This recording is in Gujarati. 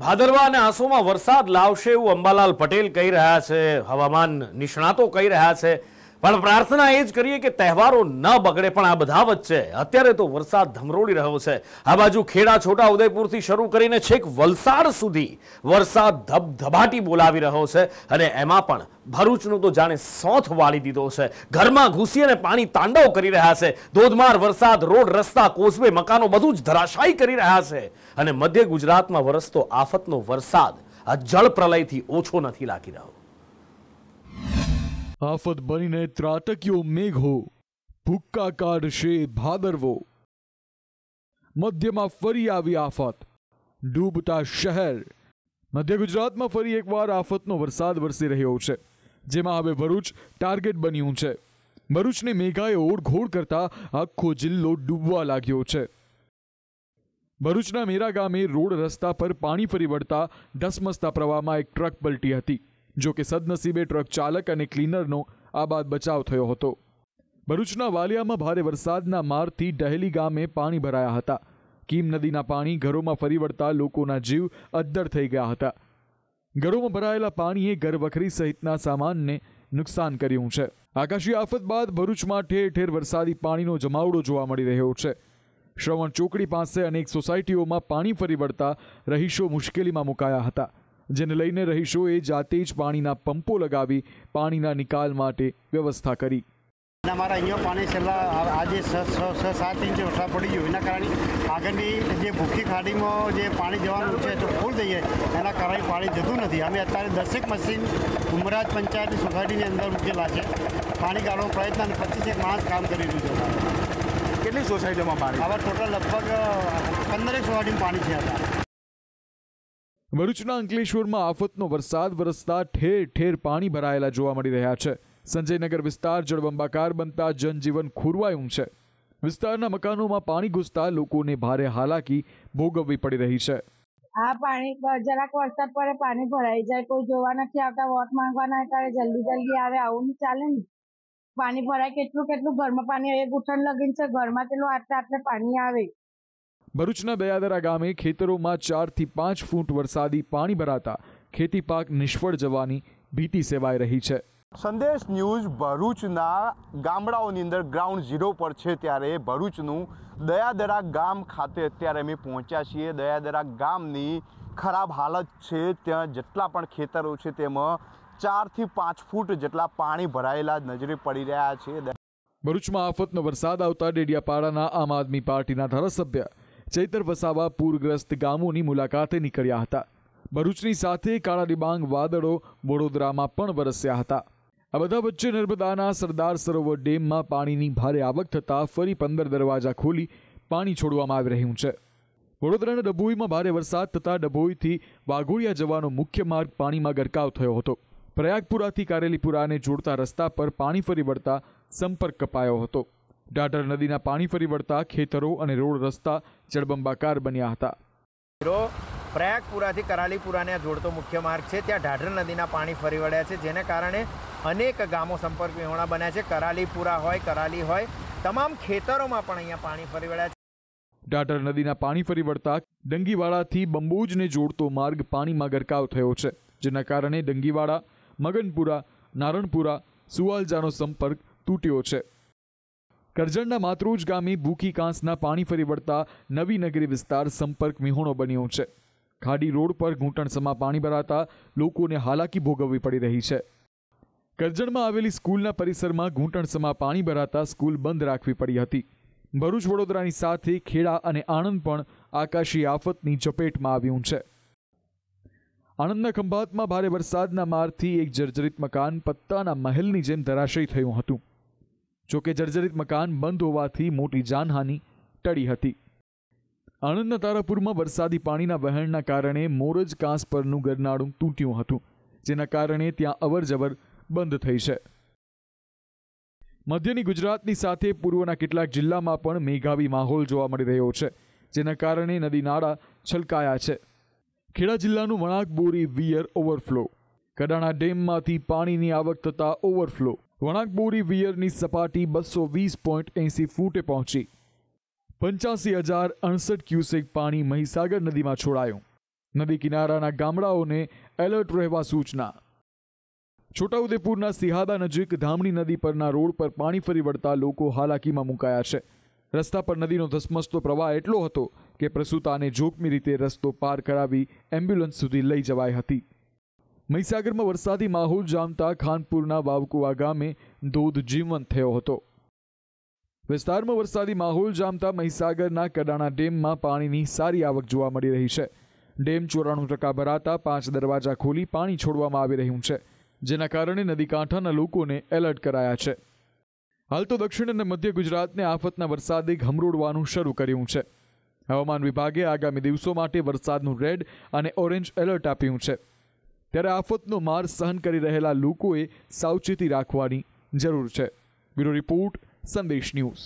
ભાદરવા અને આંસુમાં વરસાદ લાવશે એવું અંબાલાલ પટેલ કહી રહ્યા છે હવામાન નિષ્ણાતો કહી રહ્યા છે પણ પ્રાર્થના એ જ કરીએ કે તહેવારો ન બગડે પણ આ બધા વચ્ચે અત્યારે તો વરસાદ ધમરોળી રહ્યો છે આ બાજુ ખેડા છોટા ઉદયપુરથી શરૂ કરીને છેક વલસાડ સુધી વરસાદ ધબધબાટી બોલાવી રહ્યો છે અને એમાં પણ ભરૂચનું તો જાણે સોથ વાળી દીધો છે ઘરમાં ઘૂસી અને પાણી તાંડવ કરી રહ્યા છે ધોધમાર વરસાદ રોડ રસ્તા કોસવે મકાનો બધું જ ધરાશાયી કરી રહ્યા છે અને મધ્ય ગુજરાતમાં વરસતો આફતનો વરસાદ આ જળ પ્રલયથી ઓછો નથી લાગી રહ્યો આફત બનીને ત્રાટક્યો મેઘો ભૂક્કા કાઢશે ભાદરવો મધ્યમાં ફરી આવી આફત ડૂબતા શહેર મધ્ય ગુજરાતમાં ફરી એકવાર આફતનો વરસાદ વરસી રહ્યો છે જેમાં હવે ભરૂચ ટાર્ગેટ બન્યું છે ભરૂચને મેઘાએ ઓળઘોળ કરતા આખો જિલ્લો ડૂબવા લાગ્યો છે ભરૂચના મેરા ગામે રોડ રસ્તા પર પાણી ફરી વળતા ધસમસતા પ્રવાહમાં એક ટ્રક પલટી હતી જો કે સદનસીબે ટ્રક ચાલક અને ક્લીનરનો આ બાદ બચાવ થયો હતો ભરૂચના વાલિયામાં ભારે વરસાદના મારથી ડહેલી ગામે પાણી ભરાયા હતા કીમ નદીના પાણી ઘરોમાં ફરી વળતા લોકોના જીવ અદ્દર થઈ ગયા હતા ઘરોમાં ભરાયેલા પાણીએ ઘરવખરી સહિતના સામાનને નુકસાન કર્યું છે આકાશી આફત બાદ ભરૂચમાં ઠેર ઠેર વરસાદી પાણીનો જમાવડો જોવા મળી રહ્યો છે શ્રવણ ચોકડી પાસે અનેક સોસાયટીઓમાં પાણી ફરી વળતા રહીશો મુશ્કેલીમાં મુકાયા હતા જેને લઈને રહીશોએ જાતે જ પાણીના પંપો લગાવી પાણીના નિકાલ માટે વ્યવસ્થા કરી અને અમારા અહીંયા પાણી છેલ્લા આજે સાત ઇંચ વરસાદ પડી ગયો એના કારણે આગળની જે ભૂખી ખાડીમાં જે પાણી જવાનું છે તો ફૂલ જઈએ એના કારણે પાણી જતું નથી અમે અત્યારે દસેક મશીન ઉમરાજ પંચાયતની સોસાયટીની અંદર મૂકેલા છે પાણી કાઢવાનો પ્રયત્ન અને પચીસેક માણસ કામ કરી રહ્યું છે કેટલી સોસાયટીમાં પાણી આવા ટોટલ લગભગ પંદરેક સોસાયટીમાં પાણી છે અત્યારે ભરૂચના અંકલેશ્વરમાં આફતનો વરસાદ વરસતા ઠેર ઠેર પાણી ભરાયેલા જોવા મળી રહ્યા છે સંજયનગર વિસ્તાર જળબંબાકાર બનતા જનજીવન ખોરવાયું છે વિસ્તારના મકાનોમાં પાણી ઘૂસતા લોકોને ભારે હાલાકી ભોગવવી પડી રહી છે આ પાણી જરાક વરસાદ પડે પાણી ભરાઈ જાય કોઈ જોવા નથી આવતા વોટ માંગવાના ત્યારે જલ્દી જલ્દી આવે આવું નહીં ચાલે ને પાણી ભરાય કેટલું કેટલું ઘરમાં પાણી એ ઉઠણ લગીન છે ઘરમાં કેટલું આટલે આટલે પાણી આવે ભરૂચના દયાદરા ગામે ખેતરોમાં ચારથી પાંચ ફૂટ વરસાદી પાણી ભરાતા ખેતી પાક નિષ્ફળ જવાની ભીતિ સેવાઈ રહી છે સંદેશ ન્યૂઝ ભરૂચના ગામડાઓની અંદર ગ્રાઉન્ડ ઝીરો પર છે ત્યારે ભરૂચનું દયાદરા ગામ ખાતે અત્યારે અમે પહોંચ્યા છીએ દયાદરા ગામની ખરાબ હાલત છે ત્યાં જેટલા પણ ખેતરો છે તેમાં ચારથી પાંચ ફૂટ જેટલા પાણી ભરાયેલા નજરે પડી રહ્યા છે ભરૂચમાં આફતનો વરસાદ આવતા ડેડિયાપાડાના આમ આદમી પાર્ટીના ધારાસભ્ય ચૈતર વસાવા પૂરગ્રસ્ત ગામોની મુલાકાતે નીકળ્યા હતા ભરૂચની સાથે કાળા ડિબાંગ વાદળો વડોદરામાં પણ વરસ્યા હતા આ બધા વચ્ચે નર્મદાના સરદાર સરોવર ડેમમાં પાણીની ભારે આવક થતાં ફરી પંદર દરવાજા ખોલી પાણી છોડવામાં આવી રહ્યું છે વડોદરાના ડભોઈમાં ભારે વરસાદ થતાં ડભોઈથી વાઘોડિયા જવાનો મુખ્ય માર્ગ પાણીમાં ગરકાવ થયો હતો પ્રયાગપુરાથી કારેલીપુરાને જોડતા રસ્તા પર પાણી ફરી વળતા સંપર્ક કપાયો હતો ડાટર નદીના પાણી ફરી વળતા ખેતરો અને રોડ રસ્તા જળબંબાકાર બન્યા હતા પ્રયાગપુરાથી કરાલીપુરાને આ જોડતો મુખ્ય માર્ગ છે ત્યાં ઢાઢર નદીના પાણી ફરી વળ્યા છે જેને કારણે અનેક ગામો સંપર્ક વિહોણા બન્યા છે કરાલીપુરા હોય કરાલી હોય તમામ ખેતરોમાં પણ અહીંયા પાણી ફરી વળ્યા છે ઢાઢર નદીના પાણી ફરી વળતા ડંગીવાડાથી બંબોજને જોડતો માર્ગ પાણીમાં ગરકાવ થયો છે જેના કારણે ડંગીવાડા મગનપુરા નારણપુરા સુવાલજાનો સંપર્ક તૂટ્યો છે કરજણના માતૃજ ગામી ભૂકી કાંસના પાણી ફરી વળતા નવી નગરી વિસ્તાર સંપર્ક વિહોણો બન્યો છે ખાડી રોડ પર ઘૂંટણસમાં પાણી ભરાતા લોકોને હાલાકી ભોગવવી પડી રહી છે કરજણમાં આવેલી સ્કૂલના પરિસરમાં ઘૂંટણસમાં પાણી ભરાતા સ્કૂલ બંધ રાખવી પડી હતી ભરૂચ વડોદરાની સાથે ખેડા અને આણંદ પણ આકાશી આફતની ઝપેટમાં આવ્યું છે આણંદના ખંભાતમાં ભારે વરસાદના મારથી એક જર્જરિત મકાન પત્તાના મહેલની જેમ ધરાશયી થયું હતું જોકે જર્જરિત મકાન બંધ હોવાથી મોટી જાનહાનિ ટળી હતી આણંદના તારાપુરમાં વરસાદી પાણીના વહેણના કારણે મોરજ કાંસ પરનું ગરનાળું તૂટ્યું હતું જેના કારણે ત્યાં અવરજવર બંધ થઈ છે મધ્યની ગુજરાતની સાથે પૂર્વના કેટલાક જિલ્લામાં પણ મેઘાવી માહોલ જોવા મળી રહ્યો છે જેના કારણે નદી નાળા છલકાયા છે ખેડા જિલ્લાનું વણાક બોરી વિયર ઓવરફ્લો કડાણા ડેમમાંથી પાણીની આવક થતાં ઓવરફ્લો વણાકબોરી વિયરની સપાટી બસો વીસ પોઈન્ટ એંસી ફૂટે પહોંચી પંચ્યાસી હજાર અડસઠ ક્યુસેક પાણી મહીસાગર નદીમાં છોડાયું નદી કિનારાના ગામડાઓને એલર્ટ રહેવા સૂચના છોટાઉદેપુરના સિહાદા નજીક ધામણી નદી પરના રોડ પર પાણી ફરી વળતા લોકો હાલાકીમાં મુકાયા છે રસ્તા પર નદીનો ધસમસતો પ્રવાહ એટલો હતો કે પ્રસૂતાને જોખમી રીતે રસ્તો પાર કરાવી એમ્બ્યુલન્સ સુધી લઈ જવાઈ હતી મહીસાગરમાં વરસાદી માહોલ જામતા ખાનપુરના વાવકુવા ગામે ધોધ જીવંત થયો હતો વિસ્તારમાં વરસાદી માહોલ જામતા મહીસાગરના કડાણા ડેમમાં પાણીની સારી આવક જોવા મળી રહી છે ડેમ ચોરાણું ટકા ભરાતા પાંચ દરવાજા ખોલી પાણી છોડવામાં આવી રહ્યું છે જેના કારણે નદી કાંઠાના લોકોને એલર્ટ કરાયા છે હાલ તો દક્ષિણ અને મધ્ય ગુજરાતને આફતના વરસાદે ઘમરોડવાનું શરૂ કર્યું છે હવામાન વિભાગે આગામી દિવસો માટે વરસાદનું રેડ અને ઓરેન્જ એલર્ટ આપ્યું છે ત્યારે આફતનો માર સહન કરી રહેલા લોકોએ સાવચેતી રાખવાની જરૂર છે બ્યુરો રિપોર્ટ સંદેશ ન્યૂઝ